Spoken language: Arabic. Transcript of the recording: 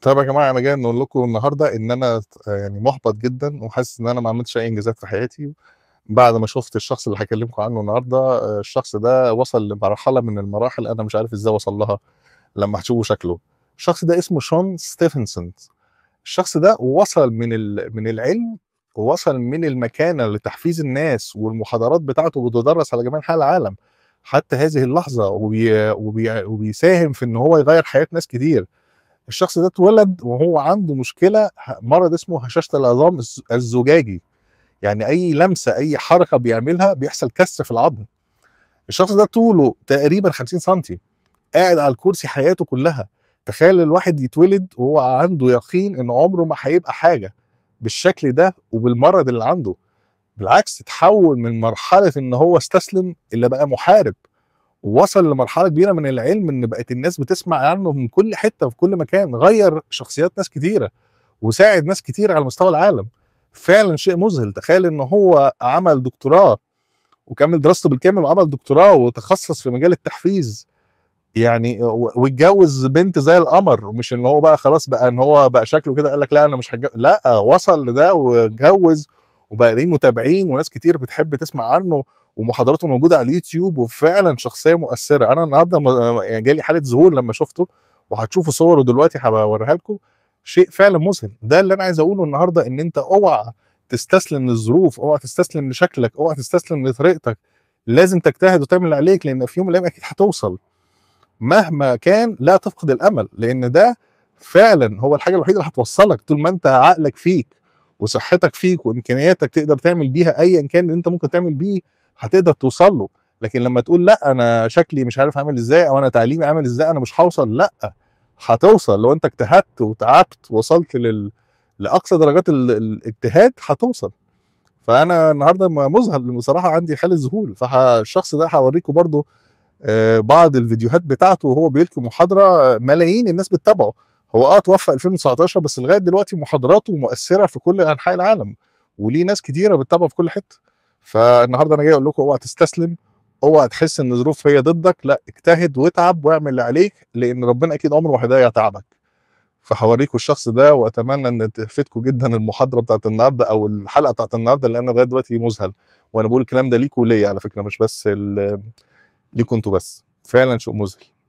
طيب يا جماعه انا جاي نقول لكم النهارده ان انا يعني محبط جدا وحاسس ان انا ما عملتش اي انجازات في حياتي بعد ما شفت الشخص اللي هكلمكم عنه النهارده آه، الشخص ده وصل لمرحله من المراحل انا مش عارف ازاي وصل لها لما هتشوفوا شكله الشخص ده اسمه شون ستيفنسون الشخص ده وصل من من العلم ووصل من المكانه لتحفيز الناس والمحاضرات بتاعته بتدرس على جميع انحاء العالم حتى هذه اللحظه وبي... وبي... وبيساهم في ان هو يغير حياه ناس كتير الشخص ده اتولد وهو عنده مشكله مرض اسمه هشاشه العظام الزجاجي يعني اي لمسه اي حركه بيعملها بيحصل كسر في العظم الشخص ده طوله تقريبا 50 سم قاعد على الكرسي حياته كلها تخيل الواحد يتولد وهو عنده يقين ان عمره ما هيبقى حاجه بالشكل ده وبالمرض اللي عنده بالعكس تحول من مرحله ان هو استسلم الى بقى محارب وصل لمرحله كبيره من العلم ان بقت الناس بتسمع عنه من كل حته وفي كل مكان غير شخصيات ناس كتيره وساعد ناس كتير على مستوى العالم فعلا شيء مذهل تخيل ان هو عمل دكتوراه وكمل دراسته بالكامل وعمل دكتوراه وتخصص في مجال التحفيز يعني واتجوز بنت زي القمر ومش ان هو بقى خلاص بقى ان هو بقى شكله كده قال لك لا انا مش هتجوز لا وصل لده واتجوز وبقى ليه متابعين وناس كتير بتحب تسمع عنه ومحاضراته موجوده على اليوتيوب وفعلا شخصيه مؤثره انا النهارده يعني جالي حاله ذهول لما شفته وهتشوفوا صوره دلوقتي هوريها لكم شيء فعلا مذهل ده اللي انا عايز اقوله النهارده ان انت اوعى تستسلم للظروف اوعى تستسلم لشكلك اوعى تستسلم لطريقتك لازم تجتهد وتعمل اللي عليك لان في يوم من الايام اكيد هتوصل مهما كان لا تفقد الامل لان ده فعلا هو الحاجه الوحيده اللي هتوصلك طول ما انت عقلك فيك وصحتك فيك وامكانياتك تقدر تعمل بيها ايا كان اللي انت ممكن تعمل بيه هتقدر توصل له لكن لما تقول لا انا شكلي مش عارف اعمل ازاي او انا تعليمي عامل ازاي انا مش هوصل لا هتوصل لو انت اجتهدت وتعبت وصلت لل... لاقصى درجات الاجتهاد هتوصل فانا النهارده مذهل بصراحه عندي حال ذهول فالشخص ده هوريكم برضو آه، بعض الفيديوهات بتاعته وهو بيلقي محاضره ملايين الناس بتتابعه هو اه توفى 2019 بس لغايه دلوقتي محاضراته مؤثره في كل انحاء العالم وليه ناس كتيره بتتابعه في كل حته فالنهارده انا جاي اقول لكم اوعى تستسلم اوعى تحس ان الظروف هي ضدك لا اجتهد واتعب واعمل اللي عليك لان ربنا اكيد عمره ما هيضيع تعبك فهوريكم الشخص ده واتمنى ان تفيدكم جدا المحاضره بتاعت النهارده او الحلقه بتاعت النهارده اللي انا لغايه دلوقتي مذهل وانا بقول الكلام ده ليكوا وليا على فكره مش بس ليكوا انتوا بس فعلا شيء مذهل